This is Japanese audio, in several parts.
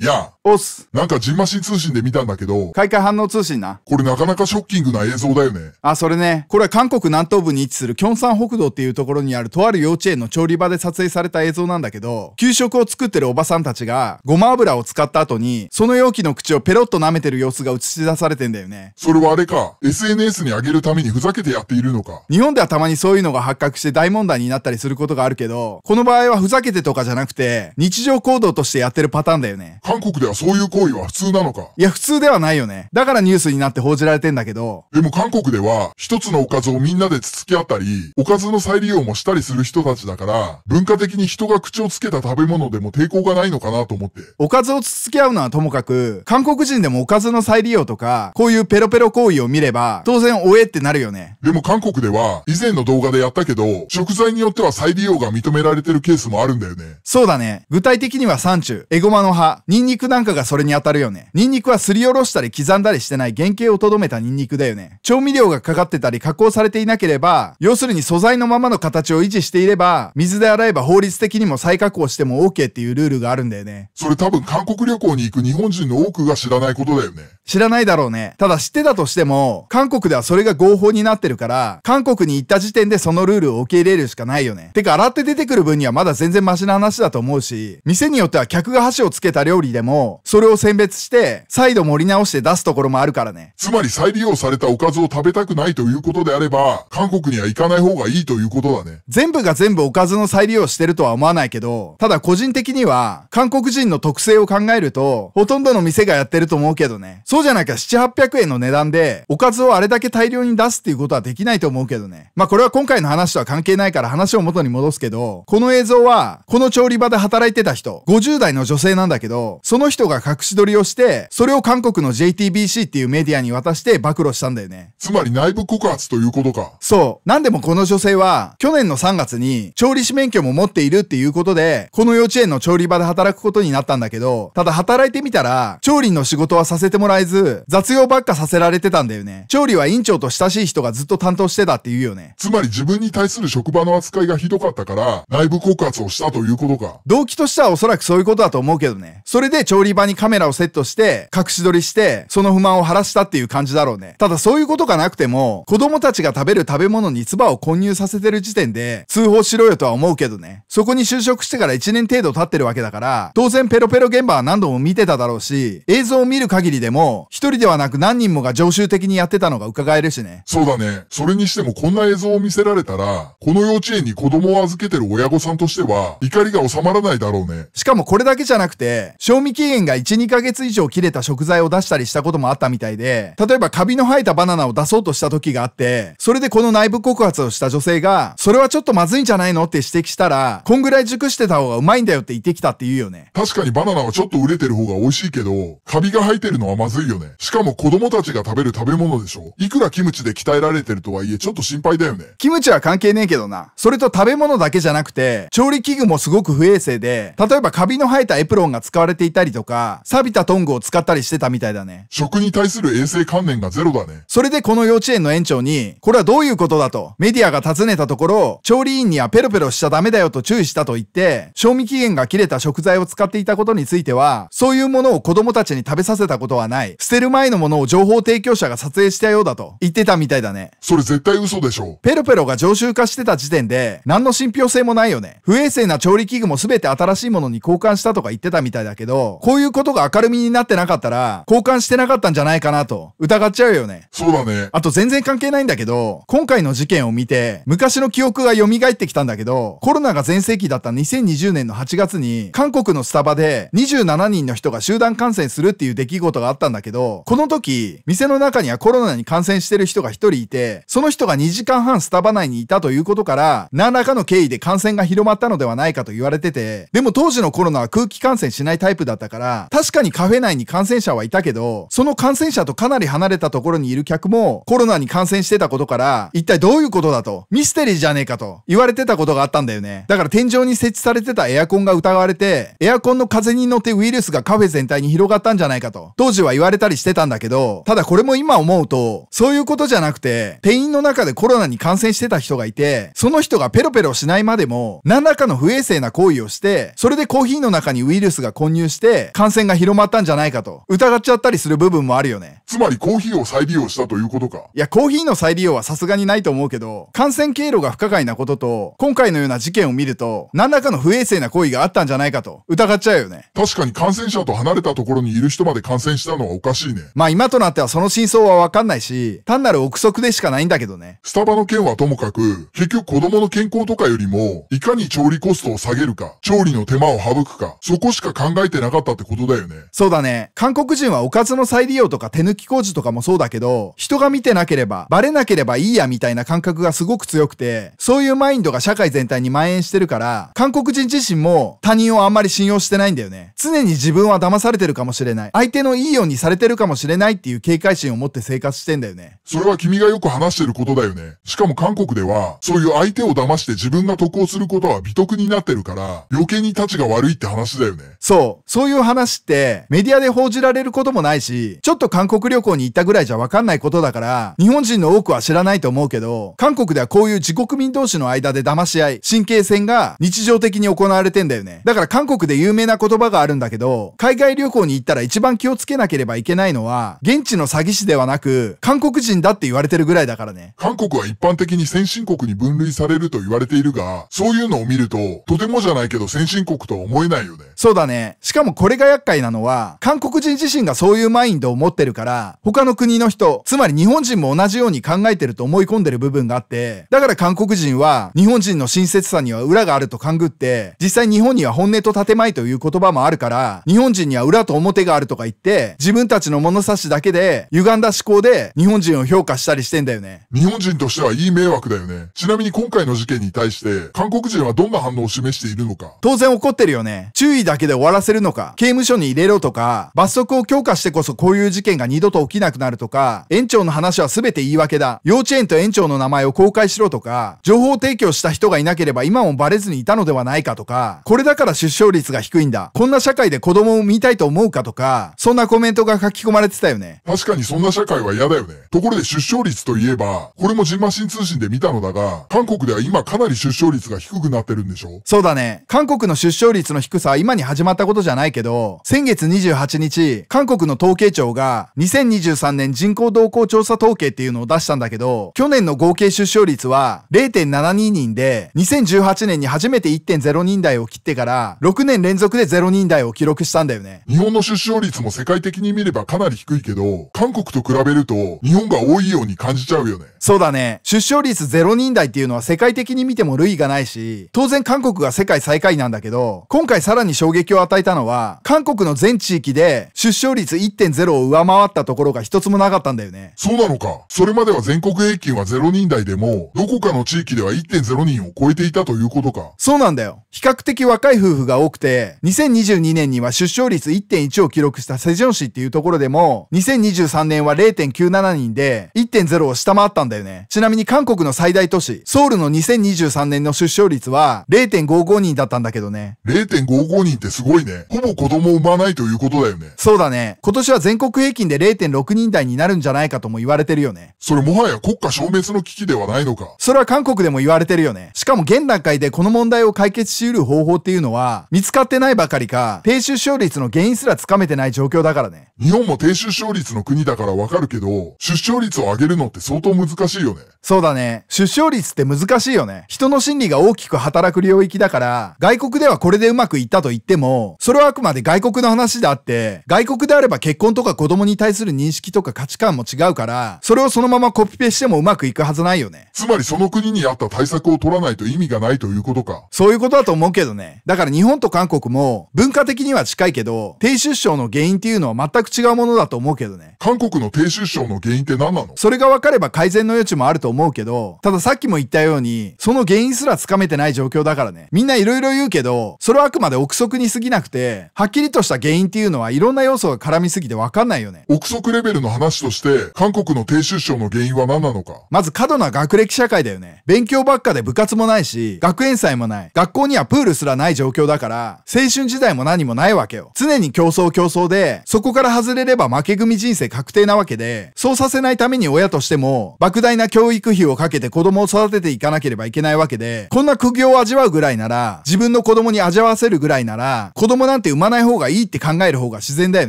Yeah. おっす。なんかジンマシン通信で見たんだけど、開花反応通信な。これなかなかショッキングな映像だよね。あ、それね。これは韓国南東部に位置するキョンサン北道っていうところにあるとある幼稚園の調理場で撮影された映像なんだけど、給食を作ってるおばさんたちが、ごま油を使った後に、その容器の口をペロッと舐めてる様子が映し出されてんだよね。それはあれか、SNS に上げるためにふざけてやっているのか。日本ではたまにそういうのが発覚して大問題になったりすることがあるけど、この場合はふざけてとかじゃなくて、日常行動としてやってるパターンだよね。韓国ではそういう行為は普通なのかいや、普通ではないよね。だからニュースになって報じられてんだけど。でも韓国では、一つのおかずをみんなでつつき合ったり、おかずの再利用もしたりする人たちだから、文化的に人が口をつけた食べ物でも抵抗がないのかなと思って。おかずをつつき合うのはともかく、韓国人でもおかずの再利用とか、こういうペロペロ行為を見れば、当然おえってなるよね。でも韓国では、以前の動画でやったけど、食材によっては再利用が認められてるケースもあるんだよね。そうだね。具体的には山中、エゴマの葉、ニンニクななんかがそれに当たるよね。ニンニクはすりおろしたり刻んだりしてない原型をとどめたニンニクだよね。調味料がかかってたり加工されていなければ、要するに素材のままの形を維持していれば、水で洗えば法律的にも再加工しても OK っていうルールがあるんだよね。それ多分韓国旅行に行く日本人の多くが知らないことだよね。知らないだろうね。ただ知ってたとしても、韓国ではそれが合法になってるから、韓国に行った時点でそのルールを受け入れるしかないよね。てか、洗って出てくる分にはまだ全然マシな話だと思うし、店によっては客が箸をつけた料理でも、それを選別して、再度盛り直して出すところもあるからね。つまり再利用されたおかずを食べたくないということであれば、韓国には行かない方がいいということだね。全部が全部おかずの再利用してるとは思わないけど、ただ個人的には、韓国人の特性を考えると、ほとんどの店がやってると思うけどね。そうじゃなきゃ7、800円の値段で、おかずをあれだけ大量に出すっていうことはできないと思うけどね。まあこれは今回の話とは関係ないから話を元に戻すけど、この映像は、この調理場で働いてた人、50代の女性なんだけど、その人人が隠し撮りをして、それを韓国の JTBC っていうメディアに渡して暴露したんだよね。つまり内部告発ということか。そう。なんでもこの女性は、去年の3月に調理師免許も持っているっていうことで、この幼稚園の調理場で働くことになったんだけど、ただ働いてみたら、調理の仕事はさせてもらえず、雑用ばっかさせられてたんだよね。調理は院長と親しい人がずっと担当してたっていうよね。つまり自分に対する職場の扱いがひどかったから、内部告発をしたということか。動機としてはおそらくそういうことだと思うけどね。それで調理り場にカメラをセットして、隠し撮りして、その不満を晴らしたっていう感じだろうね。ただそういうことがなくても、子供たちが食べる食べ物に唾を混入させてる時点で、通報しろよとは思うけどね。そこに就職してから1年程度経ってるわけだから、当然ペロペロ現場は何度も見てただろうし、映像を見る限りでも、一人ではなく何人もが常習的にやってたのが伺えるしね。そうだね。それにしてもこんな映像を見せられたら、この幼稚園に子供を預けてる親御さんとしては、怒りが収まらないだろうね。しかもこれだけじゃなくて、賞味期限限が1、2ヶ月以上切れた食材を出したりしたこともあったみたいで、例えばカビの生えたバナナを出そうとした時があって、それでこの内部告発をした女性が、それはちょっとまずいんじゃないのって指摘したら、こんぐらい熟してた方がうまいんだよって言ってきたって言うよね。確かにバナナはちょっと熟れてる方が美味しいけど、カビが生えてるのはまずいよね。しかも子供たちが食べる食べ物でしょ。いくらキムチで鍛えられてるとはいえちょっと心配だよね。キムチは関係ねえけどな。それと食べ物だけじゃなくて、調理器具もすごく不衛生で、例えばカビの生えたエプロンが使われていたりとか、か、錆びたトングを使ったりしてたみたいだね。食に対する衛生観念がゼロだね。それでこの幼稚園の園長に、これはどういうことだと、メディアが尋ねたところ、調理員にはペロペロしちゃダメだよと注意したと言って、賞味期限が切れた食材を使っていたことについては、そういうものを子供たちに食べさせたことはない。捨てる前のものを情報提供者が撮影したようだと言ってたみたいだね。それ絶対嘘でしょ。ペロペロが常習化してた時点で、何の信憑性もないよね。不衛生な調理器具も全て新しいものに交換したとか言ってたみたいだけど、こういそういうことが明るみになってなかったら、交換してなかったんじゃないかなと、疑っちゃうよね。そうだね。あと全然関係ないんだけど、今回の事件を見て、昔の記憶が蘇ってきたんだけど、コロナが全盛期だった2020年の8月に、韓国のスタバで27人の人が集団感染するっていう出来事があったんだけど、この時、店の中にはコロナに感染してる人が1人いて、その人が2時間半スタバ内にいたということから、何らかの経緯で感染が広まったのではないかと言われてて、でも当時のコロナは空気感染しないタイプだったから、ら、確かにカフェ内に感染者はいたけど、その感染者とかなり離れたところにいる客もコロナに感染してたことから、一体どういうことだと、ミステリーじゃねえかと言われてたことがあったんだよね。だから天井に設置されてたエアコンが疑われて、エアコンの風に乗ってウイルスがカフェ全体に広がったんじゃないかと、当時は言われたりしてたんだけど、ただこれも今思うと、そういうことじゃなくて、店員の中でコロナに感染してた人がいて、その人がペロペロしないまでも、何らかの不衛生な行為をして、それでコーヒーの中にウイルスが混入して、感染が広まったんじゃないかと疑っちゃったりする部分もあるよね。つまりコーヒーを再利用したということか。いや、コーヒーの再利用はさすがにないと思うけど、感染経路が不可解なことと、今回のような事件を見ると、何らかの不衛生な行為があったんじゃないかと疑っちゃうよね。確かに感染者と離れたところにいる人まで感染したのはおかしいね。まあ今となってはその真相はわかんないし、単なる憶測でしかないんだけどね。スタバの件はともかく、結局子供の健康とかよりも、いかに調理コストを下げるか、調理の手間を省くか、そこしか考えてなかったってことだよね。そうだね。韓国人はおかずの再利用とか手抜き工事とかもそうだけど、人が見てなければ、バレなければいいやみたいな感覚がすごく強くて、そういうマインドが社会全体に蔓延してるから、韓国人自身も他人をあんまり信用してないんだよね。常に自分は騙されてるかもしれない。相手のいいようにされてるかもしれないっていう警戒心を持って生活してんだよね。それは君がよく話してることだよね。しかも韓国では、そういう相手を騙して自分が得をすることは美徳になってるから、余計に立ちが悪いって話だよね。そう。そういう話ってメディアで報じられることもないし、ちょっと韓国旅行に行ったぐらいじゃわかんないことだから、日本人の多くは知らないと思うけど、韓国ではこういう自国民同士の間で騙し合い、神経戦が日常的に行われてんだよね。だから韓国で有名な言葉があるんだけど、海外旅行に行ったら一番気をつけなければいけないのは、現地の詐欺師ではなく、韓国人だって言われてるぐらいだからね。韓国は一般的に先進国に分類されると言われているが、そういうのを見ると、とてもじゃないけど先進国とは思えないよね。そうだね。しかもこれが厄介なのは、韓国人自身がそういうマインドを持ってるから、他の国の人、つまり日本人も同じように考えてると思い込んでる部分があって、だから韓国人は日本人の親切さには裏があると勘ぐって、実際日本には本音と建前という言葉もあるから、日本人には裏と表があるとか言って、自分たちの物差しだけで、歪んだ思考で日本人を評価したりしてんだよね。日本人としてはいい迷惑だよね。ちなみに今回の事件に対して、韓国人はどんな反応を示しているのか。当然怒ってるよね。注意だけで終わらせるのか。刑務所に入れろとか、罰則を強化してこそこういう事件が二度と起きなくなるとか、園長の話は全て言い訳だ。幼稚園と園長の名前を公開しろとか、情報提供した人がいなければ今もバレずにいたのではないかとか、これだから出生率が低いんだ。こんな社会で子供を産みたいと思うかとか、そんなコメントが書き込まれてたよね。確かにそんな社会は嫌だよね。ところで出生率といえば、これもジンマシン通信で見たのだが、韓国では今かなり出生率が低くなってるんでしょそうだね。韓国の出生率の低さは今に始まったことじゃないけど、先月28日、韓国の統計庁が2023年人口動向調査統計っていうのを出したんだけど、去年の合計出生率は0.72人で、2018年に初めて1.0人台を切ってから、6年連続で0人台を記録したんだよね。日本の出生率も世界的に見ればかなり低いけど、韓国と比べると日本が多いように感じちゃうよね。そうだね。出生率0人台っていうのは世界的に見ても類がないし、当然韓国が世界最下位なんだけど、今回さらに衝撃を与えたのは、韓国の全地域で出生率1.0を上回ったところが一つもなかったんだよね。そうなのか。それまでは全国平均は0人台でも、どこかの地域では1.0人を超えていたということか。そうなんだよ。比較的若い夫婦が多くて、2022年には出生率1.1を記録したセジョン市っていうところでも、2023年は0.97人で、1.0を下回ったんだよね。ちなみに韓国の最大都市、ソウルの2023年の出生率は0.55人だったんだけどね。0.55人ってすごいね。ほぼ子供供も産まないということだよね。そうだね。今年は全国平均で0.6人台になるんじゃないかとも言われてるよね。それもはや国家消滅の危機ではないのか。それは韓国でも言われてるよね。しかも現段階でこの問題を解決しうる方法っていうのは、見つかってないばかりか、低収生率の原因すらつかめてない状況だからね。日本も低収勝率の国だからわかるけど、出生率を上げるのって相当難しいよね。そうだね。出生率って難しいよね。人の心理が大きく働く領域だから、外国ではこれでうまくいったと言っても、それはあくまで外国の話であって、外国であれば結婚とか子供に対する認識とか価値観も違うから、それをそのままコピペしてもうまくいくはずないよね。つまりその国に合った対策を取らないと意味がないということか。そういうことだと思うけどね。だから日本と韓国も文化的には近いけど、低出生の原因っていうのは全く違うものだと思うけどね。韓国の低出生の原因って何なのそれが分かれば改善の余地もあると思うけど、たださっきも言ったように、その原因すらつかめてない状況だからね。みんないろいろ言うけど、それはあくまで憶測に過ぎなくて、はっきりとした原因っていうのはいろんな要素が絡みすぎてわかんないよね。憶測レベルの話として、韓国の低出生の原因は何なのか。まず過度な学歴社会だよね。勉強ばっかで部活もないし、学園祭もない。学校にはプールすらない状況だから、青春時代も何もないわけよ。常に競争競争で、そこから外れれば負け組人生確定なわけで、そうさせないために親としても、莫大な教育費をかけて子供を育てていかなければいけないわけで、こんな苦行を味わうぐらいなら、自分の子供に味わわせるぐらいなら、子供なんて産まないない方がいいって考える方が自然だよ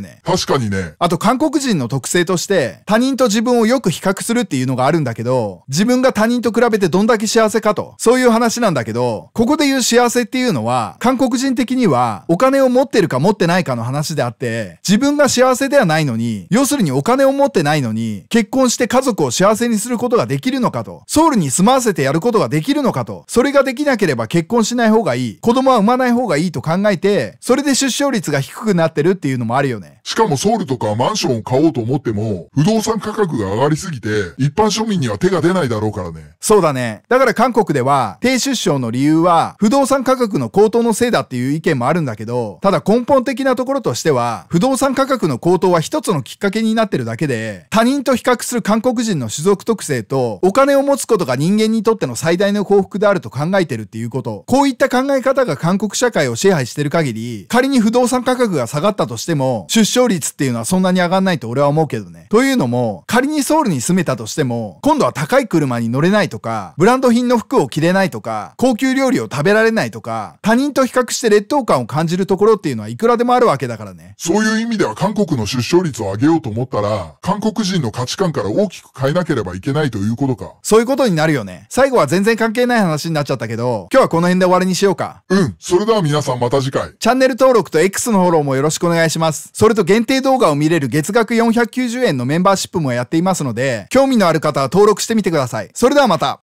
ね。確かにね。あと韓国人の特性として、他人と自分をよく比較するっていうのがあるんだけど、自分が他人と比べてどんだけ幸せかと、そういう話なんだけど、ここで言う幸せっていうのは、韓国人的にはお金を持ってるか持ってないかの話であって、自分が幸せではないのに、要するにお金を持ってないのに、結婚して家族を幸せにすることができるのかと、ソウルに住まわせてやることができるのかと、それができなければ結婚しない方がいい、子供は産まない方がいいと考えて、それで出生率率が低くなってるっていうのもあるよね。しかもソウルとかマンションを買おうと思っても、不動産価格が上がりすぎて、一般庶民には手が出ないだろうからね。そうだね。だから韓国では、低出生の理由は、不動産価格の高騰のせいだっていう意見もあるんだけど、ただ根本的なところとしては、不動産価格の高騰は一つのきっかけになってるだけで、他人と比較する韓国人の種族特性と、お金を持つことが人間にとっての最大の幸福であると考えてるっていうこと。こういった考え方が韓国社会を支配してる限り、仮に不動産産価格が下がったとしても、出生率っていうのはそんなに上がんないと俺は思うけどね。というのも、仮にソウルに住めたとしても、今度は高い車に乗れないとか、ブランド品の服を着れないとか、高級料理を食べられないとか、他人と比較して劣等感を感じるところっていうのはいくらでもあるわけだからね。そういう意味では韓国の出生率を上げようと思ったら、韓国人の価値観から大きく変えなければいけないということか。そういうことになるよね。最後は全然関係ない話になっちゃったけど、今日はこの辺で終わりにしようか。うん、それでは皆さんまた次回。チャンネル登録と X のフォローもよろしくお願いします。それと限定動画を見れる月額490円のメンバーシップもやっていますので、興味のある方は登録してみてください。それではまた